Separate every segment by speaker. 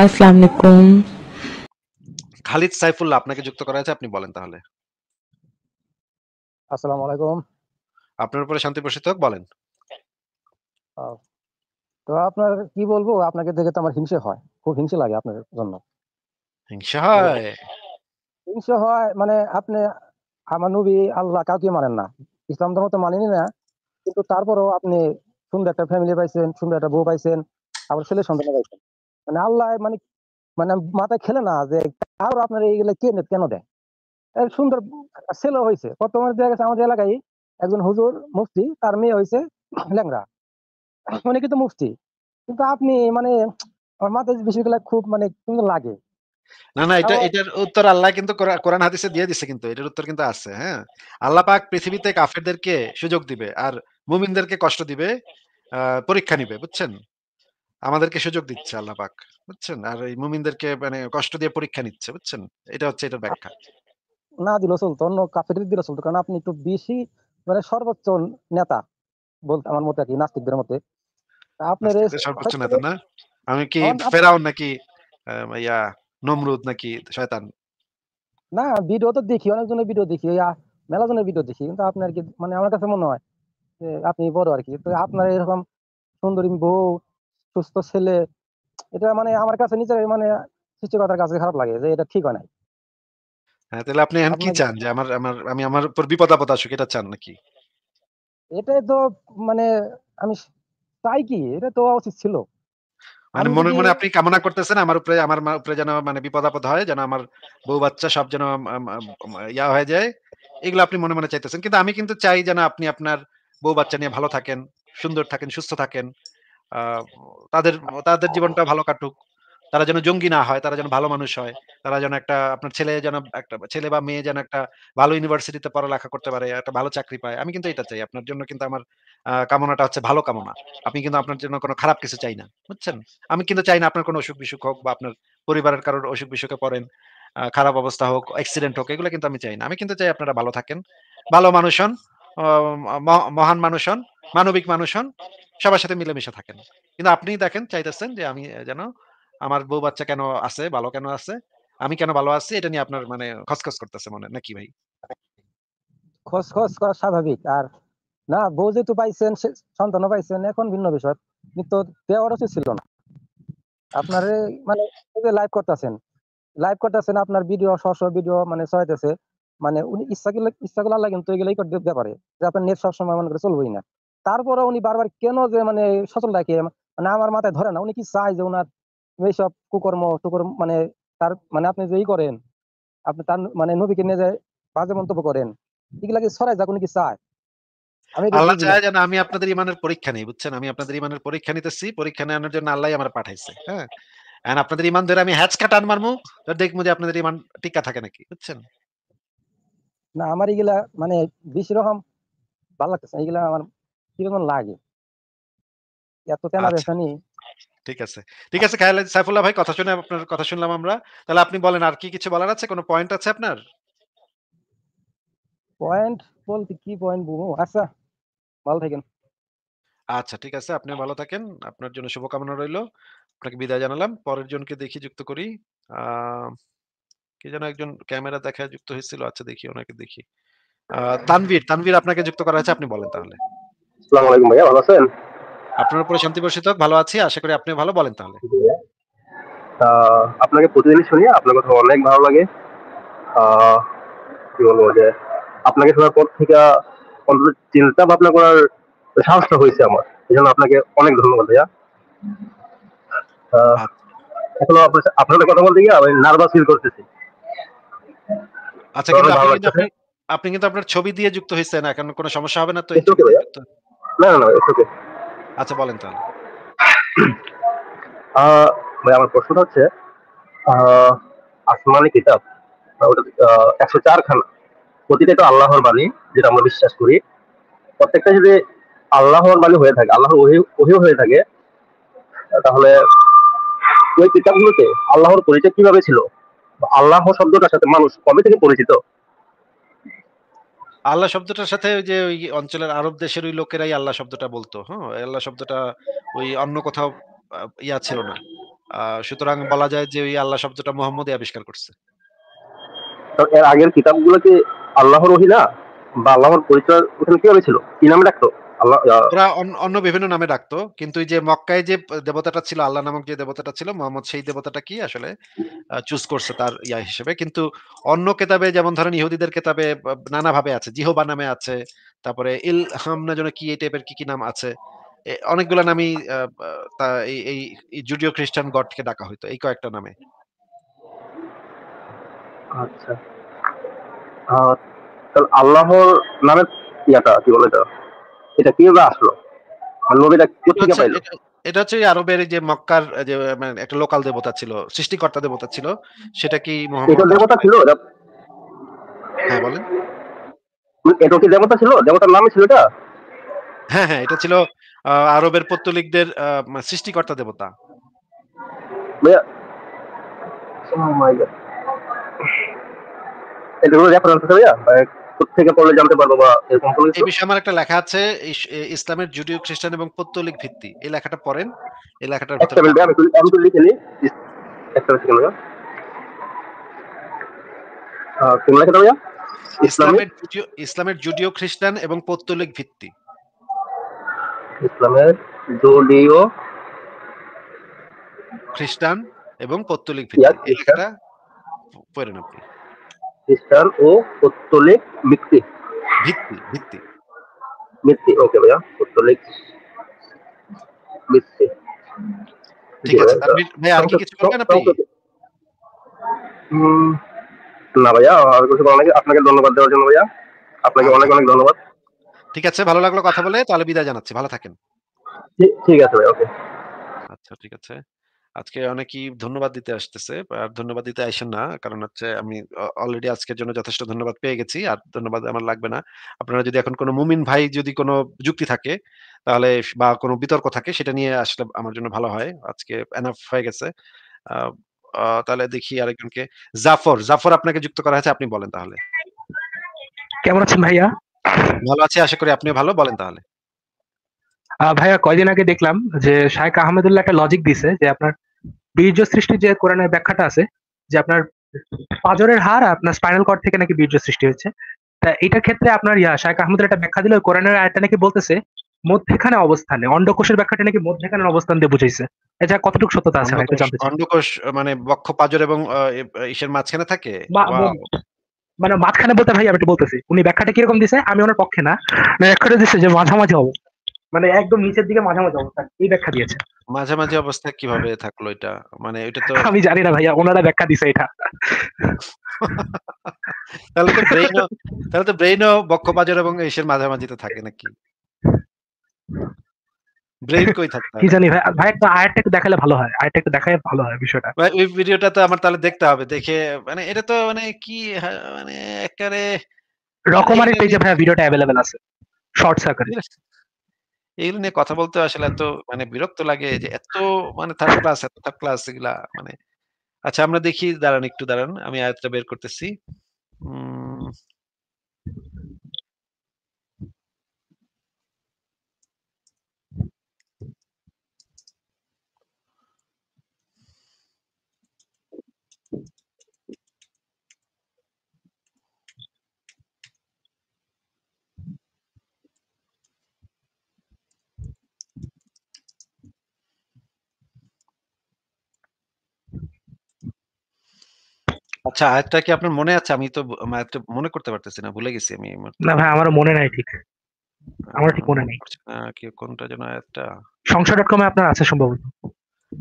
Speaker 1: আসসালামু আলাইকুম
Speaker 2: খালিদ সাইফুল্লাহ আপনাকে যুক্ত করা আছে আপনি বলেন তাহলে
Speaker 3: আসসালামু আলাইকুম
Speaker 2: আপনার উপরে শান্তি বলেন
Speaker 3: তো আপনার কি বলবো আপনাকে দেখে তো আমার হিংসে হয় খুব হিংসে লাগে আপনার জন্য হিংসে হয় হিংসে হয় মানে আপনি আমার নবী আল্লাহ কাউকে মানেন না ইসলাম ধর্ম তো মানেনি না কিন্তু তারপরেও আপনি সুন্দর একটা ফ্যামিলি পাইছেন সুন্দর একটা বউ পাইছেন আবার ছেলে সন্তান পাইছেন মানে আল্লাহ মানে মানে মাথায় খেলে না যে আর আপনার এইগুলো কে কেন দেয় সুন্দর ছেলে হয়েছে বর্তমানে দেখা গেছে আমাদের এলাকায় একজন হুজুর মুফতি তার মেয়ে হয়েছে ল্যাংরা উনি কিন্তু মুফতি কিন্তু আপনি মানে আমার মাথায় বিষয়গুলো খুব মানে সুন্দর লাগে
Speaker 2: না না এটা এটার উত্তর আল্লাহ কিন্তু কোরআন হাদিসে দিয়ে দিছে কিন্তু এটার উত্তর কিন্তু আছে হ্যাঁ আল্লাহ পাক পৃথিবীতে কাফেরদেরকে সুযোগ দিবে আর মুমিনদেরকে কষ্ট দিবে পরীক্ষা নিবে বুঝছেন আমাদেরকে সুযোগ হ্যাঁ, দিচ্ছে হ্যাঁ। আল্লাহ পাক বুঝছেন আর এই মুমিনদেরকে মানে কষ্ট দিয়ে পরীক্ষা নিচ্ছে বুঝছেন এটা হচ্ছে এটার ব্যাখ্যা আচ্ছা,
Speaker 3: আচ্ছা। না দিল চলতো অন্য কাফেরদের দিল চলতো কারণ আপনি একটু বেশি মানে সর্বোচ্চ নেতা বলতে আমার মতে কি নাস্তিকদের মতে আপনার সর্বোচ্চ নেতা না
Speaker 2: আমি কি ফেরাউন নাকি ইয়া নমরুদ নাকি শয়তান
Speaker 3: না ভিডিও তো দেখি অনেকজনের ভিডিও দেখি মেলা জনের ভিডিও দেখি কিন্তু আপনার কি মানে আমার কাছে মনে হয় আপনি বড় আর কি তো আপনার এরকম সুন্দরী বউ সুস্থ ছেলে এটা মানে আমার কাছে নিজের মানে শিক্ষকতার কাছে খারাপ লাগে যে এটা ঠিক হয় নাই
Speaker 2: হ্যাঁ তাহলে আপনি এখন কি চান যে আমার আমার আমি আমার উপর বিপদ আপদ আসুক এটা চান নাকি
Speaker 3: এটাই তো মানে আমি চাই কি এটা তো উচিত ছিল মানে মনে মনে
Speaker 2: আপনি কামনা করতেছেন আমার উপরে আমার উপরে যেন মানে বিপদ আপদ হয় যেন আমার বউ বাচ্চা সব যেন ইয়া হয়ে যায় এগুলো আপনি মনে মনে চাইতেছেন কিন্তু আমি কিন্তু চাই যেন আপনি আপনার বউ বাচ্চা নিয়ে ভালো থাকেন সুন্দর থাকেন সুস্থ থাকেন তাদের তাদের জীবনটা ভালো কাটুক তারা যেন জঙ্গি না হয় তারা যেন ভালো মানুষ হয় তারা যেন একটা আপনার ছেলে যেন একটা ছেলে বা মেয়ে যেন একটা ভালো ইউনিভার্সিটিতে পড়ালেখা করতে পারে একটা ভালো চাকরি পায় আমি কিন্তু এটা চাই আপনার জন্য কিন্তু আমার কামনাটা হচ্ছে ভালো কামনা আপনি কিন্তু আপনার জন্য কোনো খারাপ কিছু চাই না বুঝছেন আমি কিন্তু চাই না আপনার কোনো অসুখ বিসুখ হোক বা আপনার পরিবারের কারোর অসুখ বিসুখে পড়েন খারাপ অবস্থা হোক অ্যাক্সিডেন্ট হোক এগুলো কিন্তু আমি চাই না আমি কিন্তু চাই আপনারা ভালো থাকেন ভালো মানুষ হন মহান মানুষ হন মানবিক মানুষ হন সবার সাথে মিলেমিশে থাকেন কিন্তু আপনি দেখেন চাইতেছেন যে আমি যেন আমার বউ বাচ্চা কেন আছে ভালো কেন আছে আমি কেন ভালো আছি এটা নিয়ে আপনার মানে খসখস করতেছে মনে নাকি ভাই
Speaker 3: খসখস করা স্বাভাবিক আর না বউ যেহেতু পাইছেন সন্তানও পাইছেন এখন ভিন্ন বিষয় কিন্তু দেওয়ার উচিত ছিল না আপনার মানে লাইভ করতেছেন লাইভ করতেছেন আপনার ভিডিও শ ভিডিও মানে সহায়তেছে মানে উনি ইচ্ছা করলে ইচ্ছা করলে আল্লাহ কিন্তু এগুলাই করতে পারে যে আপনার নেট সবসময় মনে করে চলবেই না তারপরে উনি বারবার কেন যে মানে সচল রাখে মানে আমার মাথায় ধরে না উনি কি চায় যে ওনার এইসব কুকর্ম টুকর্ম মানে তার মানে আপনি যেই করেন আপনি তার মানে নবীকে নিয়ে যায় বাজে মন্তব্য করেন এগুলাকে সরাই যাক উনি কি চায় আল্লাহ চায়
Speaker 2: যেন আমি আপনাদের ইমানের পরীক্ষা নেই বুঝছেন আমি আপনাদের ইমানের পরীক্ষা নিতেছি পরীক্ষা নেওয়ার জন্য আল্লাহ আমার পাঠাইছে হ্যাঁ আপনাদের ইমান ধরে আমি মারমু দেখবো যে আপনাদের ইমান টিকা থাকে নাকি বুঝছেন
Speaker 3: না আমার এগুলা মানে বেশি রকম ভালো লাগতেছে এগুলা আমার কিরকম লাগে এত তেলা আচ্ছা বেসানি
Speaker 2: ঠিক আছে ঠিক আছে খায়লা সাইফুল্লাহ ভাই কথা শুনে আপনার কথা শুনলাম আমরা তাহলে আপনি বলেন আর কি কিছু বলার আছে কোনো পয়েন্ট আছে আপনার
Speaker 3: পয়েন্ট বলতে কি পয়েন্ট বুমু আচ্ছা ভালো থাকেন
Speaker 2: আচ্ছা ঠিক আছে আপনি ভালো থাকেন আপনার জন্য শুভকামনা রইল আপনাকে বিদায় জানালাম পরের জনকে দেখি যুক্ত করি আহ কে যেন একজন ক্যামেরা দেখায় যুক্ত হয়েছিল আচ্ছা দেখি ওনাকে দেখি তানভীর তানভীর আপনাকে যুক্ত করা আছে আপনি বলেন তাহলে
Speaker 1: আসসালামু আলাইকুম ভাইয়া ভালো আছেন
Speaker 2: আপনার শান্তি ভালো আছি আশা করি আপনি ভালো বলেন তাহলে
Speaker 3: আপনাকে প্রতিদিনই শুনি আপনার কথা অনেক ভালো লাগে কি বলবো যে আপনাকে শোনার পর থেকে অন্তত চিন্তা ভাবনা করার সাহসটা হয়েছে আমার এই জন্য আপনাকে অনেক ধন্যবাদ ভাইয়া আপনার কথা বলতে গিয়ে আমি নার্ভাস ফিল করতেছি আচ্ছা কিন্তু
Speaker 2: আপনি কিন্তু আপনার ছবি দিয়ে যুক্ত হয়েছেন এখন কোনো সমস্যা হবে না তো না না ওকে আচ্ছা বলেন তাহলে ভাই আমার প্রশ্নটা
Speaker 1: হচ্ছে আসমানি কিতাব একশো চার খানা প্রতিটা আল্লাহর বাণী যেটা আমরা বিশ্বাস করি প্রত্যেকটা যদি আল্লাহর বাণী হয়ে থাকে আল্লাহর ওহি হয়ে থাকে তাহলে ওই কিতাবগুলোতে আল্লাহর পরিচয় কিভাবে ছিল আল্লাহ শব্দটার সাথে মানুষ কবে থেকে পরিচিত
Speaker 2: আল্লাহ শব্দটার সাথে যে ওই অঞ্চলের আরব দেশের ওই লোকেরাই আল্লাহ শব্দটা বলতো হ্যাঁ আল্লাহ শব্দটা ওই অন্য কোথাও ইয়া ছিল না সুতরাং বলা যায় যে ওই আল্লাহ শব্দটা মোহাম্মদ আবিষ্কার করছে
Speaker 3: এর আগের কিতাবগুলো কি আল্লাহর ওহি না বা আল্লাহর পরিচয় ওখানে কিভাবে ছিল কি নামে ডাকতো
Speaker 2: অন্য বিভিন্ন নামে ডাকতো কিন্তু এই যে মক্কায় যে দেবতাটা ছিল আল্লাহ নামক যে দেবতাটা ছিল মোহাম্মদ সেই দেবতাটা কি আসলে চুজ করছে তার ইয়া হিসেবে কিন্তু অন্য কেতাবে যেমন ধরেন ইহুদিদের কেতাবে নানাভাবে আছে জিহবা নামে আছে তারপরে ইল হাম না কি এই টাইপের কি কি নাম আছে অনেকগুলো নামই এই জুডিও খ্রিস্টান গডকে ডাকা হইতো এই কয়েকটা নামে আচ্ছা আল্লাহর নামে ইয়াটা কি বলে এটা এটা কিভাবে আসলো
Speaker 1: নবীরা কোথেকে পাইলো
Speaker 2: এটা হচ্ছে আরবের যে মক্কার যে মানে একটা লোকাল দেবতা ছিল সৃষ্টিকর্তা দেবতা ছিল সেটা কি মোহাম্মদ দেবতা
Speaker 3: ছিল হ্যাঁ বলেন মানে এটা কি দেবতা ছিল দেবতার নাম ছিল এটা হ্যাঁ হ্যাঁ এটা ছিল
Speaker 2: আরবের পত্তলিকদের মানে সৃষ্টিকর্তা দেবতা
Speaker 3: ভাইয়া
Speaker 1: এটা রেফারেন্স ভাইয়া
Speaker 3: থেকে পড়লে জানতে পারবো বা এরকম কোনো এই
Speaker 2: বিষয়ে আমার একটা লেখা আছে ইসলামের জুডিও খ্রিস্টান এবং পত্তলিক ভিত্তি এই লেখাটা পড়েন এই লেখাটার ভিতরে
Speaker 3: আমি তো লিখে নিই
Speaker 1: একটা সেকেন্ড কোন লেখাটা ভাইয়া
Speaker 2: ইসলামের জুডিও খ্রিস্টান এবং পত্তলিক ভিত্তি
Speaker 1: ইসলামের জুডিও
Speaker 2: খ্রিস্টান এবং পত্তলিক ভিত্তি এই লেখাটা পড়েন আপনি খ্রিস্টান ও
Speaker 3: পত্তলিক মিত্তি ভিত্তি ভিত্তি ভিত্তি ওকে ভাইয়া পত্তলিক ভিত্তি না ভাইয়া কিছু বলার নাকি আপনাকে ধন্যবাদ দেওয়ার জন্য ভাইয়া আপনাকে অনেক অনেক ধন্যবাদ
Speaker 2: ঠিক আছে ভালো লাগলো কথা বলে তাহলে বিদায় জানাচ্ছি ভালো থাকেন ঠিক আছে ভাই ওকে আচ্ছা ঠিক আছে আজকে অনেকেই ধন্যবাদ দিতে আসতেছে আর ধন্যবাদ দিতে আসেন না কারণ হচ্ছে আমি অলরেডি আজকের জন্য যথেষ্ট ধন্যবাদ পেয়ে গেছি আর ধন্যবাদ আমার লাগবে না আপনারা যদি এখন কোনো মুমিন ভাই যদি কোনো যুক্তি থাকে তাহলে বা কোনো বিতর্ক থাকে সেটা নিয়ে আসলে আমার জন্য ভালো হয় আজকে এনাফ হয়ে গেছে তাহলে দেখি আরেকজনকে জাফর জাফর আপনাকে যুক্ত করা হয়েছে আপনি বলেন তাহলে
Speaker 1: কেমন আছেন ভাইয়া
Speaker 2: ভালো আছি আশা করি আপনিও ভালো বলেন তাহলে
Speaker 1: ভাইয়া কয়দিন আগে দেখলাম যে শায়েক আহমেদুল্লাহ একটা লজিক দিছে যে আপনার বীর্য সৃষ্টি যে কোরআনের ব্যাখ্যাটা আছে যে আপনার পাজরের হার আপনার স্পাইনাল কর্ড থেকে নাকি বীর্য সৃষ্টি হচ্ছে তা এটার ক্ষেত্রে আপনার ইয়া শায়েক আহমেদের একটা ব্যাখ্যা দিল কোরআনের আয়াতটা নাকি বলতেছে মধ্যখানে অবস্থানে অন্ডকোষের ব্যাখ্যাটা নাকি মধ্যখানে অবস্থান দিয়ে বুঝাইছে এটা কতটুকু সত্যতা আছে
Speaker 2: অন্ডকোষ মানে বক্ষ পাজর এবং ইসের মাঝখানে থাকে
Speaker 1: মানে মাঝখানে বলতে ভাই আমি একটু বলতেছি উনি ব্যাখ্যাটা কিরকম দিছে আমি ওনার পক্ষে না ব্যাখ্যাটা দিছে যে মাঝামাঝি অবস্থা মানে একদম নিচের দিকে মাঝামাঝি অবস্থা এই ব্যাখ্যা দিয়েছে
Speaker 2: মাঝামাঝি অবস্থা কিভাবে থাকলো এটা মানে এটা তো আমি জানি না ভাইয়া
Speaker 1: ওনারা ব্যাখ্যা দিছে এটা
Speaker 2: তাহলে তো ব্রেইন তাহলে তো ব্রেইন বক্ষপাজর এবং এসের মাঝামাঝিতে থাকে নাকি ব্রেইন কই থাকে কি জানি ভাই
Speaker 1: ভাই একটা আয়ারটা একটু দেখালে ভালো হয় আইটেক একটু দেখালে ভালো হয় বিষয়টা
Speaker 2: ভাই ওই ভিডিওটা তো আমার তাহলে দেখতে হবে দেখে মানে এটা তো মানে কি মানে একেবারে
Speaker 1: রকমারি পেজে মানে- ভাই ভিডিওটা अवेलेबल আছে শর্টস আকারে
Speaker 2: এগুলো নিয়ে কথা বলতে আসলে এত মানে বিরক্ত লাগে যে এত মানে থার্ড ক্লাস এত থার্ড ক্লাস এগুলা মানে আচ্ছা আমরা দেখি দাঁড়ান একটু দাঁড়ান আমি আয়াতটা বের করতেছি আচ্ছা আয়াতটা কি আপনার মনে আছে আমি তো মনে করতে পারতেছি না ভুলে গেছি আমি
Speaker 1: না ভাই আমারও মনে নাই ঠিক আমার ঠিক মনে নেই
Speaker 2: আচ্ছা, কি কোনটা যেন একটা
Speaker 1: সংসার ডট কমে আপনার আছে সম্ভবত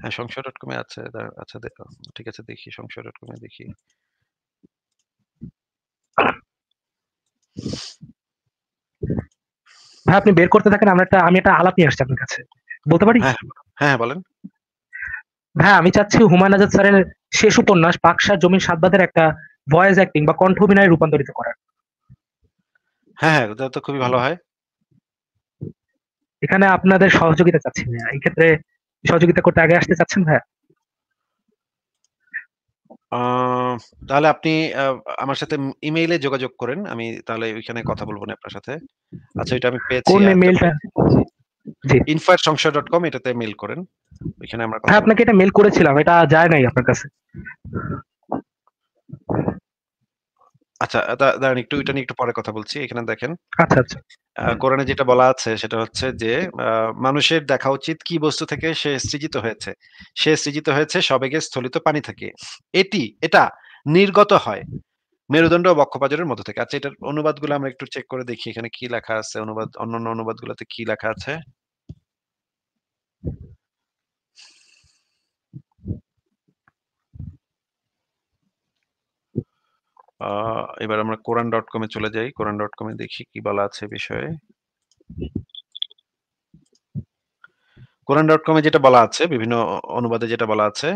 Speaker 2: হ্যাঁ সংসার ডট কমে আছে আচ্ছা দেখো ঠিক আছে দেখি সংসার ডট কমে দেখি
Speaker 1: ভাই আপনি বের করতে থাকেন আমরা একটা আমি একটা আলাপ নিয়ে আসছি আপনার কাছে বলতে পারি হ্যাঁ হ্যাঁ বলেন ভাই হ্যাঁ, আমি চাচ্ছি হুমায়ুন আজাদ স্যারের শেষ উপন্যাস পাকসার জমিন সাতবাদের একটা ভয়েস অ্যাক্টিং বা কণ্ঠ অভিনয়ে রূপান্তরিত করার
Speaker 2: হ্যাঁ ওটা হ্যাঁ, তো খুবই ভালো হয়
Speaker 1: এখানে আপনাদের সহযোগিতা চাচ্ছি ভাইয়া এই ক্ষেত্রে সহযোগিতা করতে আগে আসতে চাচ্ছেন ভাইয়া
Speaker 2: তাহলে আপনি আমার সাথে ইমেইলে যোগাযোগ করেন আমি তাহলে ওইখানে কথা বলবো না আপনার সাথে আচ্ছা এটা আমি পেয়েছি কোন ইমেইলটা ইনফার এটাতে মেল করেন ওইখানে আমরা হ্যাঁ আপনাকে এটা মেল
Speaker 1: করেছিলাম এটা যায় নাই আপনার কাছে
Speaker 2: আচ্ছা দাঁড়ান একটু এটা নিয়ে একটু পরে কথা বলছি এখানে দেখেন আচ্ছা আচ্ছা কোরআনে যেটা বলা আছে সেটা হচ্ছে যে মানুষের দেখা উচিত কি বস্তু থেকে সে সৃজিত হয়েছে সে সৃজিত হয়েছে সবেগে স্থলিত পানি থেকে এটি এটা নির্গত হয় মেরুদণ্ড ও বক্ষপাজরের মধ্যে থেকে আচ্ছা এটার অনুবাদগুলো আমরা একটু চেক করে দেখি এখানে কি লেখা আছে অনুবাদ অন্যান্য অনুবাদগুলোতে কি লেখা আছে এবার আমরা কোরআন ডট কমে চলে যাই কোরআন ডট কমে দেখি কি বলা আছে বিষয়ে কোরআন ডট কমে যেটা বলা আছে বিভিন্ন অনুবাদে যেটা বলা আছে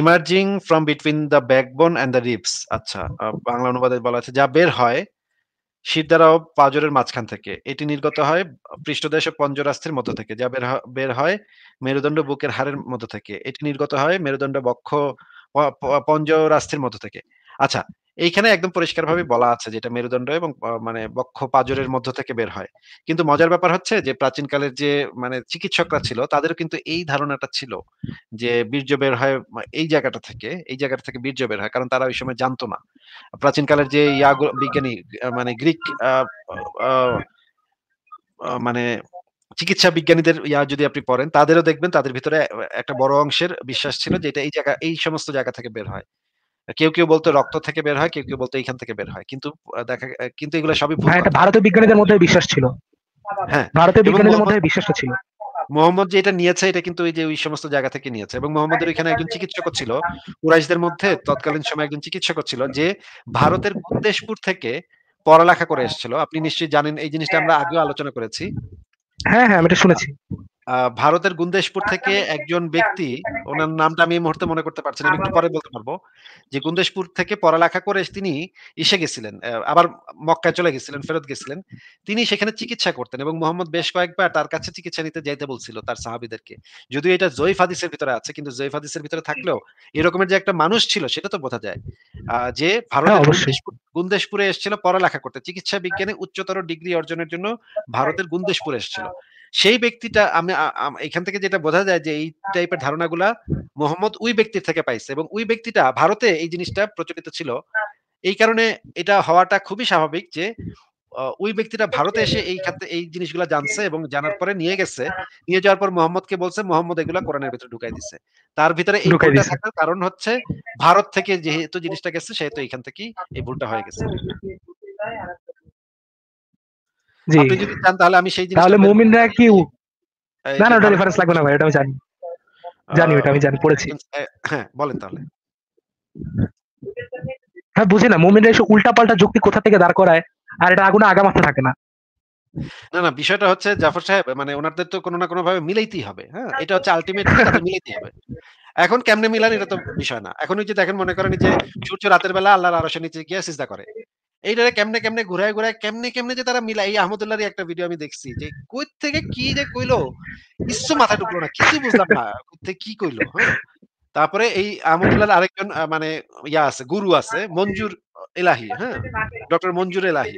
Speaker 2: emerging from between the backbone and the ribs আচ্ছা বাংলা অনুবাদে বলা আছে যা বের হয় শিরদাঁড়াও পাজরের মাঝখান থেকে এটি নির্গত হয় পৃষ্ঠদেশে পঞ্জরাস্থির মধ্য থেকে যা বের বের হয় মেরুদণ্ড বুকের হাড়ের মধ্য থেকে এটি নির্গত হয় মেরুদণ্ড বক্ষ পঞ্জরাস্থির মধ্য থেকে আচ্ছা এইখানে একদম পরিষ্কারভাবে বলা আছে যেটা মেরুদণ্ড এবং মানে বক্ষ পাজরের মধ্য থেকে বের হয় কিন্তু মজার ব্যাপার হচ্ছে যে প্রাচীনকালের যে মানে চিকিৎসকরা ছিল তাদেরও কিন্তু এই ধারণাটা ছিল যে বীর্য বের হয় এই জায়গাটা থেকে এই জায়গাটা থেকে বীর্য বের হয় কারণ তারা ওই সময় জানতো না প্রাচীনকালের যে ইয়া বিজ্ঞানী মানে গ্রিক মানে চিকিৎসা বিজ্ঞানীদের ইয়া যদি আপনি পড়েন তাদেরও দেখবেন তাদের ভিতরে একটা বড় অংশের বিশ্বাস ছিল যে এটা এই জায়গা এই সমস্ত জায়গা থেকে বের হয় কেউ কেউ বলতো রক্ত থেকে বের হয় কেউ কেউ বলতো এইখান থেকে বের হয় কিন্তু দেখা কিন্তু এগুলো সবই হ্যাঁ,
Speaker 1: ভারতীয় বিজ্ঞানীদের মধ্যে বিশ্বাস ছিল হ্যাঁ ভারতীয় বিজ্ঞানীদের মধ্যে বিশ্বাস ছিল
Speaker 2: মোহাম্মদ যে এটা নিয়েছে এটা কিন্তু ওই যে ওই সমস্ত জায়গা থেকে নিয়েছে এবং মোহাম্মদের ওইখানে একজন চিকিৎসক ছিল কুরাইশদের মধ্যে তৎকালীন সময় একজন চিকিৎসক ছিল যে ভারতের দেশপুর থেকে পড়ালেখা করে এসেছিল আপনি নিশ্চয়ই জানেন এই জিনিসটা আমরা আগেও আলোচনা করেছি
Speaker 1: হ্যাঁ হ্যাঁ আমি এটা শুনেছি
Speaker 2: ভারতের গুন্দেশপুর থেকে একজন ব্যক্তি ওনার নামটা আমি এই মুহূর্তে মনে করতে পারছি না একটু পরে বলতে পারবো যে গুন্দেশপুর থেকে পড়ালেখা করে তিনি এসে গেছিলেন আবার মক্কায় চলে গেছিলেন ফেরত গেছিলেন তিনি সেখানে চিকিৎসা করতেন এবং মোহাম্মদ বেশ কয়েকবার তার কাছে চিকিৎসা নিতে যাইতে বলছিল তার সাহাবিদেরকে যদিও এটা জৈফ হাদিসের ভিতরে আছে কিন্তু জৈফ হাদিসের ভিতরে থাকলেও এরকমের যে একটা মানুষ ছিল সেটা তো বোঝা যায় যে ভারতের হ্যাঁ, গুন্দেশপুরে এসেছিল পড়ালেখা করতে চিকিৎসা বিজ্ঞানে উচ্চতর ডিগ্রি অর্জনের জন্য ভারতের গুন্দেশপুরে এসেছিল সেই ব্যক্তিটা আমি এখান থেকে যেটা বোঝা যায় যে এই টাইপের ধারণাগুলা মোহাম্মদ ওই ব্যক্তির থেকে পাইছে এবং ওই ব্যক্তিটা ভারতে এই জিনিসটা প্রচলিত ছিল এই কারণে এটা হওয়াটা খুবই স্বাভাবিক যে ওই ব্যক্তিটা ভারতে এসে এই খাতে এই জিনিসগুলা জানছে এবং জানার পরে নিয়ে গেছে নিয়ে যাওয়ার পর মোহাম্মদকে বলছে মোহাম্মদ এগুলা কোরআনের ভিতরে ঢুকাই দিছে তার ভিতরে এই ভুলটা থাকার কারণ হচ্ছে ভারত থেকে যেহেতু জিনিসটা গেছে সেহেতু এখান থেকেই এই ভুলটা হয়ে গেছে আপনি যদি চান তাহলে আমি সেই তাহলে
Speaker 1: মুমিনরা কি
Speaker 2: না না ওটা রেফারেন্স লাগবে না
Speaker 1: ভাই ওটা আমি জানি জানি ওটা আমি জানি পড়েছি
Speaker 2: হ্যাঁ বলেন তাহলে
Speaker 1: হ্যাঁ বুঝি না মুমিনরা এসে উল্টা পাল্টা যুক্তি কোথা থেকে দাঁড় করায় আর এটা আগুনে আগা মাথা থাকে না
Speaker 2: না না বিষয়টা হচ্ছে জাফর সাহেব মানে ওনাদের তো কোনো না কোনো ভাবে মিলাইতেই হবে হ্যাঁ এটা হচ্ছে আলটিমেট মিলাইতেই হবে এখন কেমনে মিলান এটা তো বিষয় না এখন ওই যে দেখেন মনে করেন যে সূর্য রাতের বেলা আল্লাহর আরশের নিচে গিয়ে সিজদা করে এইটারে কেমনে কেমনে ঘুরায় ঘুরায় কেমনে কেমনে যে তারা মিলা এই একটা ভিডিও আমি দেখছি যে কই থেকে কি যে কইলো মাথা না কিছু বুঝলাম না কি কইলো হ্যাঁ? তারপরে এই আহমদুল্লাহ আরেকজন মানে ইয়া আছে গুরু আছে মঞ্জুর এলাহি হ্যাঁ ডক্টর মঞ্জুর এলাহি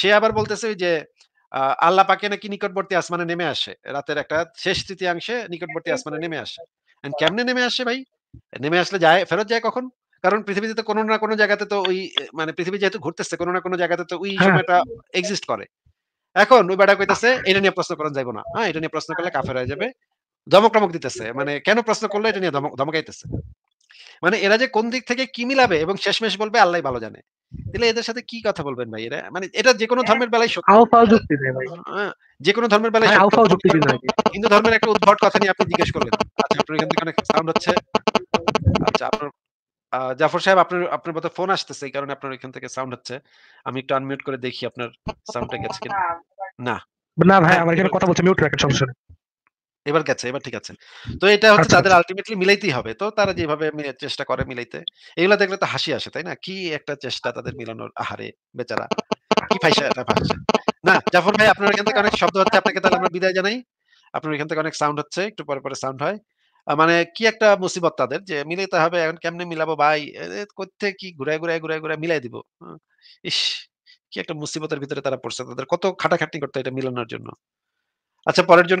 Speaker 2: সে আবার বলতেছে যে আল্লাহ পাকে নাকি নিকটবর্তী আসমানে নেমে আসে রাতের একটা শেষ তৃতীয়াংশে নিকটবর্তী আসমানে নেমে আসে কেমনে নেমে আসে ভাই নেমে আসলে যায় ফেরত যায় কখন কারণ পৃথিবীতে তো কোনো না কোনো জায়গাতে তো ওই মানে পৃথিবী যেহেতু ঘুরতেছে কোনো না কোনো জায়গাতে তো ওই হ্যাঁ। সময়টা এক্সিস্ট করে এখন ওই বেটা কইতেছে এটা নিয়ে প্রশ্ন করা যাইব না হ্যাঁ এটা নিয়ে প্রশ্ন করলে কাফের হয়ে যাবে ধমক টমক দিতেছে মানে কেন প্রশ্ন করলে এটা নিয়ে ধমকাইতেছে মানে এরা যে কোন দিক থেকে কি মিলাবে এবং শেষমেশ বলবে আল্লাহ ভালো জানে তাহলে এদের সাথে কি কথা বলবেন ভাই এরা মানে এটা যে কোনো ধর্মের বেলায় সত্য যুক্তি ভাই হ্যাঁ, যে কোনো ধর্মের বেলায় হ্যাঁ, যুক্তি হিন্দু ধর্মের একটা উদ্ভট কথা নিয়ে আপনি জিজ্ঞেস করলেন আচ্ছা আপনার এখান থেকে অনেক সাউন্ড হচ্ছে আচ্ছা আপনার জাফর সাহেব আপনার আপনার মতো ফোন আসতেছে এই কারণে আপনার এখান থেকে সাউন্ড হচ্ছে আমি একটু আনমিউট করে দেখি আপনার সাউন্ডটা গেছে কিনা না
Speaker 1: না ভাই হ্যাঁ, আমার এখানে কথা বলছে মিউট রাখেন সমস্যা
Speaker 2: এবার গেছে এবার ঠিক আছে তো এটা হচ্ছে আচ্ছা, তাদের আলটিমেটলি আচ্ছা। মিলাইতেই হবে তো তারা যেভাবে চেষ্টা করে মিলাইতে এগুলো দেখলে তো হাসি আসে তাই না কি একটা চেষ্টা তাদের মিলানোর আহারে বেচারা কি ফাইসা এটা ফাইসা না জাফর ভাই আপনার এখান থেকে অনেক শব্দ হচ্ছে আপনাকে তাহলে আমরা বিদায় জানাই আপনার এখান থেকে অনেক সাউন্ড হচ্ছে একটু পরে পরে সাউন্ড হয় মানে কি একটা মুসিবত তাদের যে মিলাইতে হবে এখন কেমনে মিলাবো ভাই করতে কি ঘুরায় ঘুরায় ঘুরায় ঘুরায় মিলাই দিব ইস কি একটা মুসিবতের ভিতরে তারা পড়ছে তাদের কত খাটাখাটনি করতে এটা মিলানোর জন্য আচ্ছা পরের জন